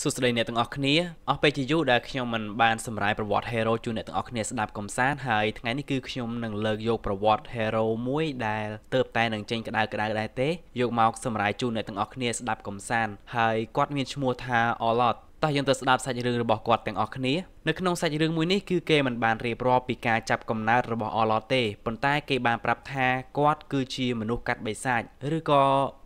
សួស្តីអ្នកទាំងអស់គ្នាអស់ពេលជាយូរដែលខ្ញុំមិនបានសម្រាយប្រវត្តិ Hero ជូនអ្នកទាំងអស់គ្នាស្ដាប់កំសាន្តហើយថ្ងៃនេះគឺខ្ញុំនឹងលើកយកប្រវត្តិ Hero មួយដែលទៅតែនឹងចេញក្តៅក្តៅដែរទេយកមកសម្រាយជូនអ្នកទាំងអស់គ្នាស្ដាប់កំសាន្តហើយគាត់មានឈ្មោះថា Olot តោះយើងទៅស្ដាប់សាច់រឿងរបស់គាត់ទាំងអស់គ្នានៅក្នុងសាច់រឿងមួយនេះគឺគេមិនបានរៀបរាប់ពីការចាប់កំណើតរបស់អឡតទេប៉ុន្តែគេបានប្រាប់ថាគាត់គឺជាមនុស្សកាត់បិសាចឬក៏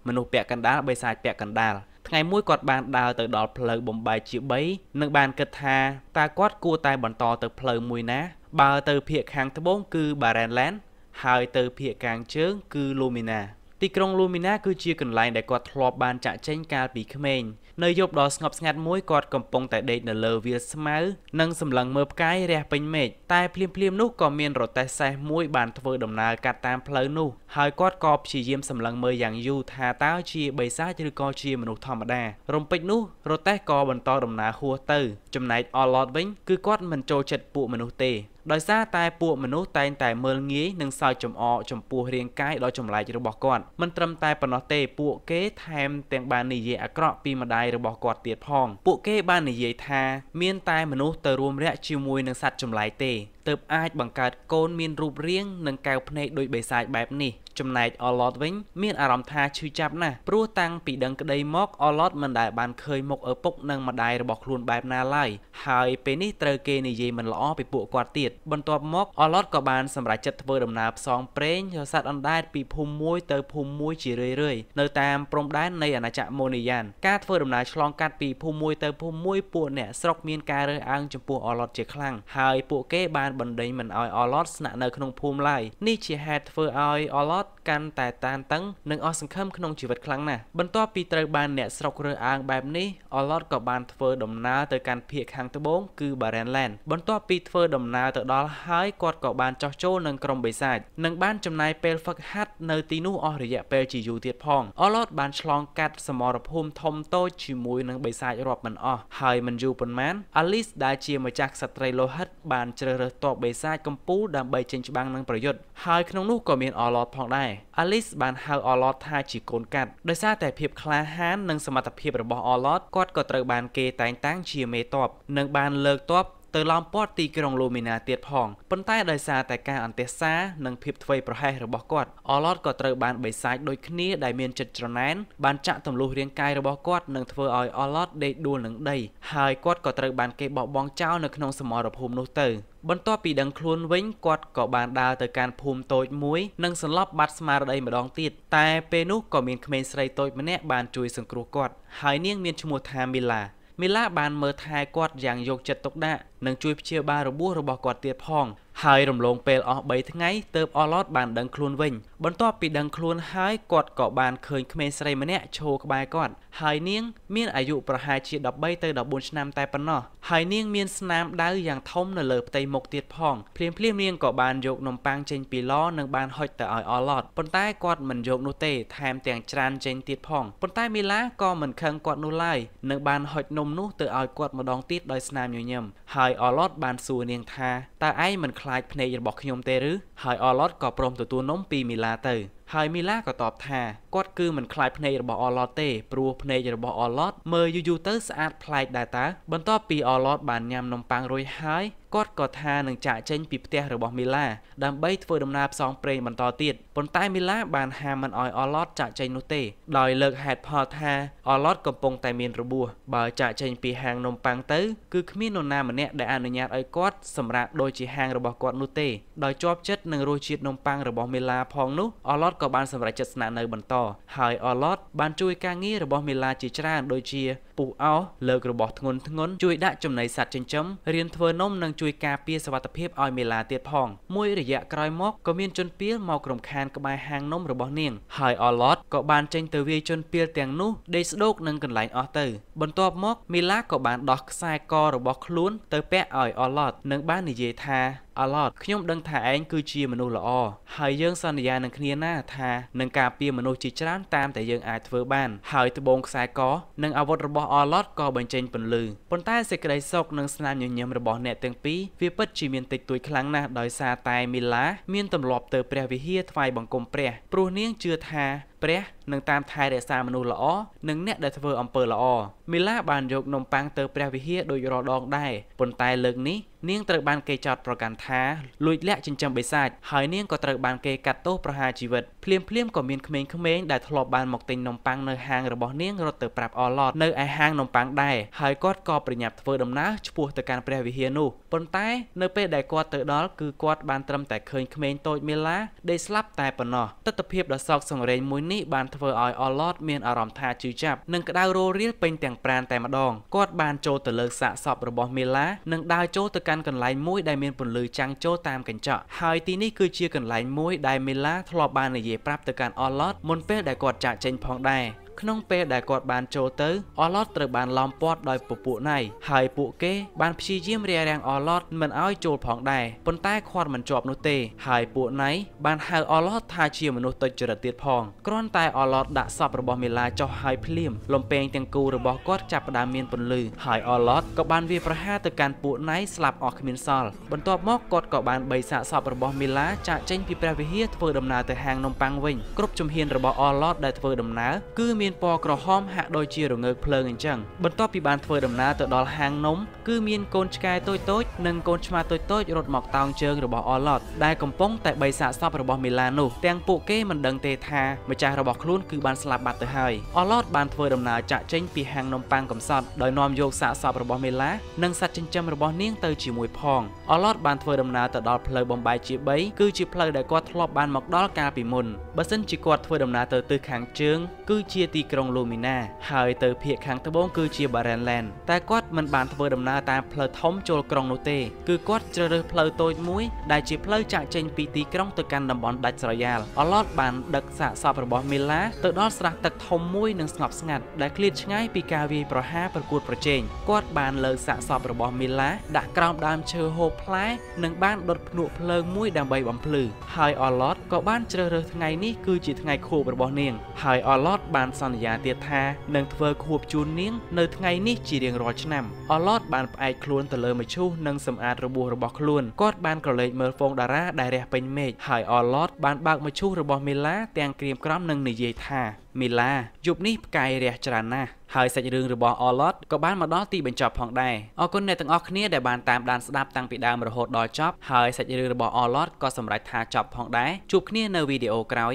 មនុស្សពាក់កណ្ដាលបិសាចពាក់កណ្ដាលថ្ងៃមួយគាត់បានដើរទៅដល់ផ្លូវបំបាយជា3និងបានគិតថាតើគាត់គួរតែបន្តទៅផ្លូវមួយណាបើទៅភៀកខាងត្បូងគឺ Barenland ហើយទៅភៀកខាងជើងគឺ Lumina ទីក្រុង Lumina គឺជាកន្លែងដែលគាត់ធ្លាប់បានចាក់ចេញកាលពីក្មេងនៅយប់ដ៏ស្ងប់ស្ងាត់មួយគាត់កំពុងតែដេកនៅលើវាលស្មៅនិងសម្លឹងមើលផ្កាយរះពេញមេឃតែភ្លាមភ្លាមនោះក៏មានរទេះសេះមួយបានធ្វើដំណើរកាត់តាមផ្លូវនោះហើយគាត់ក៏ព្យាយាមសម្លឹងមើលយ៉ាងយូរថាតើជាបិសាចឬក៏ជាមនុស្សធម្មតារំពេចនោះរទេះក៏បន្តដំណើរហួសទៅចំណែក Allot វិញគឺគាត់មិនចូលចិត្តពួកមនុស្សទេដោយសារតែពួកមនុស្សតែងតែមើលងាយនិងសើចចំអកចំពោះរាងកាយដ៏ចម្លែករបស់គាត់មិនត្រឹមតែប៉ុណ្ណោះទេពួកគេថែមទាំងបាននិយាយអាក្រក់ពីម្ដាយរបស់គាត់ទៀតផងពួកគេបាននិយាយថាមានតែមនុស្សទៅរួមរយៈជាមួយនឹងសត្វចម្លែកទេទើបអាចបង្កើតកូនមានរូបរាងនិងកែវភ្នែកដោយបេសាចបែបនេះចំណែកអឡតវិញមានអារម្មណ៍ថាឈឺចាប់ណាស់ព្រោះតាំងពីដឹងក្តីមកអឡតមិនដែល បានឃើញមុខឪពុកនិងម្ដាយរបស់ខ្លួនបែបណាឡើយហើយពេលនេះត្រូវគេនិយាយមិនល្អពីពួកគាត់ទៀតបន្ទាប់មកអឡតក៏បានសម្រេចចិត្តធ្វើដំណើរផ្សងព្រេងរសាត់អណ្ដែតពីភូមិមួយទៅភូមិមួយជារឿយៗនៅតាមព្រំដែននៃអាណាចក្រម៉ូនីយ៉ាន ការធ្វើដំណើរឆ្លងកាត់ពីភូមិមួយទៅភូមិមួយពួកអ្នកស្រុកមានការរើសអើងចំពោះអឡតជាខ្លាំងហើយពួកគេ បានបណ្ដេញមិនឲ្យអឡតស្នាក់នៅក្នុងភូមិឡើយនេះជាហេតុធ្វើឲ្យអឡតគាត់កាន់តែតានតឹងនិងអស់សង្ឃឹមក្នុងជីវិតខ្លាំងណាស់បន្ទាប់ពីត្រូវបានអ្នកស្រុករើសអើងបែបនេះអឡតក៏បានធ្វើដំណើរទៅកាន់ភៀកខាងត្បូងគឺ Barenland បន្ទាប់ពីធ្វើដំណើរទៅដល់ហើយគាត់ក៏បានចោះចូលនឹងក្រុមបិសាច និងបានចំណាយពេលហ្វឹកហាត់នៅទីនោះអស់រយៈពេលជាយូរទៀតផងអឡតបានឆ្លងកាត់សមរភូមិធំតូចជាមួយនឹងបិសាចរាប់មិនអស់ហើយមិនយូរប៉ុន្មានអាលីសដែលជាម្ចាស់ក្សត្រីលោហិតបានជ្រើសរើសតបបិសាចកំពូលដើម្បីចេញច្បាំងនឹងប្រយុទ្ធហើយក្នុងនោះក៏មានអឡតផងដែរដែរអាលីសបានហៅអឡតថាជាកូនកាត់ដោយសារតែភាពក្លាហាននិងសមត្ថភាពរបស់អឡតគាត់ក៏ត្រូវបានគេតែងតាំងជាមេតបនិង បានលើកតបទៅឡោមព័ទ្ធទីក្រុងលូមីណាទៀតផងប៉ុន្តែដោយសារតែការអន្តេសា និងភាពធ្វេសប្រហែសរបស់គាត់អឡតក៏ត្រូវបានបិសាចដូចគ្នាដែលមានចិត្តច្រណែន បានចាក់ទម្លុះរាងកាយរបស់គាត់និងធ្វើឲ្យអឡតដេកដួលនឹងដីហើយគាត់ក៏ត្រូវបានគេបោះបង់ចោលនៅក្នុងសមរភូមិនោះទៅ បន្ទាប់ពីដឹងខ្លួនវិញគាត់ក៏បានដើរទៅកាន់ភូមិតូចមួយនិងសន្លប់បាត់ស្មារតីម្ដងទៀតតែពេលនោះក៏មានក្មេងស្រីតូចម្នាក់បានជួយសង្គ្រោះគាត់ហើយនាងមានឈ្មោះថាមីឡាមីឡាបានមើលថែគាត់យ៉ាងយកចិត្តទុកដាក់និងជួយព្យាបាលរបួសរបស់គាត់ទៀតផងហើយរំលងពេលអស់3ថ្ងៃទើបអឡតបានដឹងខ្លួនវិញបន្ទាប់ពីដឹងខ្លួនហើយគាត់ក៏បានឃើញក្មេងស្រីម្នាក់ឈរក្បែរគាត់ហើយនាងមានអាយុប្រហែលជា13ទៅ14ឆ្នាំតែប៉ុណ្ណោះហើយនាងមានស្នាមដៅយ៉ាងធំនៅលើផ្ទៃមុខទៀតផងភ្លាមភ្លាមនាងក៏បានយកនំប៉័ងចេញពីឡនិងបានហុចទៅឲ្យអឡតប៉ុន្តែគាត់មិនយកនោះទេថែមទាំងច្រានចេញទៀតផងប៉ុន្តែមីឡាក៏មិនខឹងគាត់នោះឡើយនឹងបានហុចនំនោះទៅឲ្យគាត់ម្ដងទៀតដោយស្នាមញញឹមហើយអឡតបានសួរនាងថាតើឯងមិនខ្លាចភ្នែករបស់ខ្ញុំទេឬហើយអឡតក៏ព្រមទទួលនំពីមីឡាទៅហើយមីឡាក៏តបថាគាត់គឺមិនខ្លាចភ្នែករបស់អឡតទេព្រោះភ្នែករបស់អឡតមើលយូរយូរទៅស្អាតប្លែកដែរតាបន្ទាប់ពីអឡតបានញ៉ាំនំប៉័ងរួចហើយគាត់ក៏ថានឹងចាក់ចេញពីផ្ទះរបស់មីឡា ដើម្បីធ្វើដំណើរផ្សងព្រេងបន្តទៀតប៉ុន្តែមីឡាបានហាមមិនឲ្យអឡតចាក់ចេញនោះទេដោយលើកហេតុផលថាអឡតកំពុងតែមានរបួសបើចាក់ចេញពីហាងនំប៉័ងទៅគឺគ្មាននរណាម្នាក់ដែលអនុញ្ញាតឲ្យគាត់សម្រាប់ដូចជាហាងរបស់គាត់នោះទេដោយជាប់ចិត្តនឹងរសជាតិនំប៉័ងរបស់មីឡាផងនោះអឡតក៏បានសម្រេចចិត្តស្នាក់នៅបន្តហើយអឡតបានជួយការងាររបស់មីឡាជាច្រើនដូចជាពុះអោសលើករបស់ធ្ងន់ធ្ងន់ជួយដាក់ចំណីសត្វចិញ្ចឹមរៀនធ្វើនំនិងជួយការពារសុវត្ថិភាពឲ្យមីឡាទៀតផងមួយរយៈក្រោយមកក៏មានជនពាលមកក្រុមខានក្បែរហាងនំរបស់នាងហើយអឡតក៏បានចេញទៅវាយជនពាលទាំងនោះដេកស្ដោកនឹងកន្លែងអស់ទៅបន្ទាប់មក មីឡាក៏បានដោះខ្សែករបស់ខ្លួន ទៅពាក់ឲ្យអឡតនិងបាននិយាយថា a lot ខ្ញុំដឹងថាឯងគឺជាមនុស្សល្អហើយយើងសន្យានឹងគ្នាណាថានឹងការពារមនុស្សជាច្រើនតាមតែយើងអាចធ្វើបាន ហើយត្បូងខ្សែកនិងអាវុធរបស់ a lot ក៏បញ្ចេញពន្លឺប៉ុន្តែសេចក្តីសោកនិងស្នាមញញឹមរបស់អ្នកទាំងពីរវាពិតជាមានតិចតួចខ្លាំងណាស់ដោយសារតែមីឡាមានទម្លាប់ទៅព្រះវិហារថ្វាយបង្គំព្រះ ព្រោះនាងជឿថាព្រះនឹងតាមថែរក្សាមនុស្សល្អនិងអ្នកដែលធ្វើអំពើល្អមីឡាបានយកនំប៉័ងទៅព្រះវិហារដោយរាល់ដងដែរប៉ុន្តែលើកនេះនាងត្រូវបានគេចោទប្រកាន់ថាលួចលាក់ចិញ្ចឹមបិសាចហើយនាងក៏ត្រូវបានគេកាត់ទោសប្រហារជីវិតភ្លាមភ្លាមក៏មានក្មេងៗដែលធ្លាប់បានមកទិញនំប៉័ងនៅហាងរបស់នាងរត់ទៅប្រាប់អឡតនៅឯហាងនំប៉័ងដែរហើយគាត់ក៏ប្រញាប់ធ្វើដំណើរឆ្ពោះទៅកាន់ព្រះវិហារនោះប៉ុន្តែនៅពេលដែលគាត់ទៅដល់គឺគាត់បានត្រឹមតែឃើញក្មេងតូចមីឡាដេកស្លាប់តែប៉ុណ្ណោះទស្សនវិជ្ជាដ៏សោកសង្រេងមួយនេះបានធ្វើឲ្យអឡອດមានអារម្មណ៍ថាជឿចាប់និងក្តៅរោរៀលពេញទាំងប្រាណតែម្ដងគាត់បានចូលទៅលើសាកសពរបស់មេឡា និងដើរចូលទៅកាន់កន្លែងមួយដែលមានពន្លឺចាំងចូលតាមកញ្ចក់ហើយទីនេះគឺជាកន្លែងមួយដែលមេឡាធ្លាប់បាននិយាយប្រាប់ទៅកាន់អឡອດមុនពេលដែលគាត់ចាក់ចេញផងដែរក្នុងពេលដែលគាត់បានចូលទៅអឡតត្រូវបានឡោមព័ទ្ធដោយពពួកណៃហើយពួកគេបានព្យាយាមរារាំងអឡតមិនឲ្យចូលផងដែរប៉ុន្តែគាត់មិនជាប់នោះទេហើយពួកណៃបានហៅអឡតថាជាមនុស្សទុច្ចរិតទៀតផងគ្រាន់តែអឡតដាក់សពរបស់មីឡាចុះហើយភ្លាមលំពេងទាំងគូរបស់គាត់ចាប់ផ្ដើមមានពន្លឺហើយអឡតក៏បានវាប្រហារទៅកាន់ពួកណៃស្លាប់អស់គ្មានសល់បន្ទាប់មកគាត់ក៏បានបីសាកសពរបស់មីឡាចាក់ចេញពីព្រះវិហារធ្វើដំណើរទៅហាងនំប៉័ងវិញគ្រប់ជំហានរបស់អឡតដែលធ្វើដំណើរគឺមានមានពណ៌ក្រហមហាក់ដូចជារងើកភ្លើងអញ្ចឹងបន្ទាប់ពីបានធ្វើដំណើរទៅដល់ហាងនំ គឺមានកូនឆ្កែតូចតូចនិងកូនឆ្មាតូចតូចរត់មកតោងជើងរបស់អឡតដែលកំពុងតែបីសាកសពរបស់មីឡានោះទាំងពួកគេមិនដឹងទេថាម្ចាស់របស់ខ្លួនគឺបានស្លាប់បាត់ទៅហើយអឡតបានធ្វើដំណើរចាក់ចេញពីហាងនំប៉័ងកំសត់ដោយនាំយកសាកសពរបស់មីឡានិងសត្វចិញ្ចឹមរបស់នាងទៅជាមួយផងអឡតបានធ្វើដំណើរទៅដល់ផ្លូវបំបាយជា3គឺជាផ្លូវដែលគាត់ធ្លាប់បានមកដល់កាលពីមុនបើសិនជាគាត់ធ្វើដំណើរទៅទិសខាងជើងគឺជាទទីក្រុងលូមីណាហើយទៅភៀកខាងត្បូងគឺជា Barenland តែគាត់មិនបានធ្វើដំណើរតាមផ្លូវធំចូលក្រុងនោះទេគឺគាត់ជ្រើសរើសផ្លូវតូចមួយដែលជាផ្លូវចាក់ចេញពីទីក្រុងទៅកាន់តំបន់ដាច់ស្រយាលអឡតបានដឹកសាកសពរបស់មីឡាទៅដល់ស្រះទឹកធំមួយនិងស្ងប់ស្ងាត់ដែលឃ្លាតឆ្ងាយពីការវាយប្រហារប្រកួតប្រជែងគាត់បានលើសាកសពរបស់មីឡាដាក់ក្រោមដើមឈើហូបផ្លែនិងបានដុតភ្នក់ភ្លើងមួយដើម្បីបំភ្លឺហើយអឡតក៏បានជ្រើសរើសថ្ងៃនេះគឺជាថ្ងៃខួបរបស់នាងហើយអឡតបានសន្យាទៀតថានឹងធ្វើខួបជូននាងនៅថ្ងៃនេះជារៀងរាល់ឆ្នាំអឡតបានផ្អែកខ្លួនទៅលើមឈូសនិងសម្អាតរបួសរបស់ខ្លួនគាត់បានក្រឡេកមើលហ្វូងតារាដែលរះពេញមេឃហើយអឡតបានបើកមឈូសរបស់មីឡា ទាំងក្រៀមក្រំនិងនិយាយថាមីឡា យប់នេះផ្កាយរះច្រើនណាស់ហើយសាច់រឿងរបស់អឡតក៏បានមកដល់ទីបញ្ចប់ផងដែរអរគុណអ្នកទាំងអស់គ្នាដែលបានតាមដានស្ដាប់តាំងពីដើមរហូតដល់ចប់ហើយសាច់រឿងរបស់អឡតក៏សម្រេចថាចប់ផងដែរជួបគ្នានៅវីដេអូក្រោយ